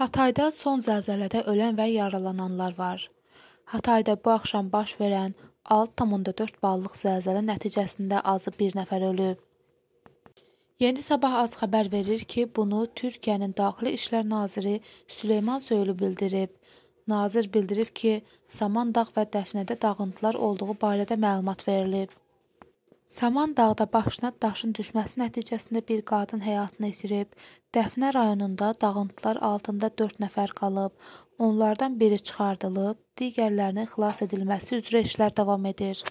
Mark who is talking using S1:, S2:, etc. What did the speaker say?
S1: Hatayda son zəlzələdə ölən və yaralananlar var. Hatayda bu axşam baş verən 6,4 ballıq zəlzələ nəticəsində azı bir nəfər ölüb. Yeni Sabah az xəbər verir ki, bunu Türkiyənin Daxili İşlər Naziri Süleyman Söylü bildirib. Nazir bildirib ki, Samandağ və Dəfnədə dağıntılar olduğu barədə məlumat verilib. Samandağda başına daşın düşməsi nəticəsində bir qadın həyatını itirib. Dəfnə rayonunda dağıntılar altında 4 nəfər qalıb. Onlardan biri çıxardılıb, digərlərinin xilas edilməsi üzrə işlər davam edir.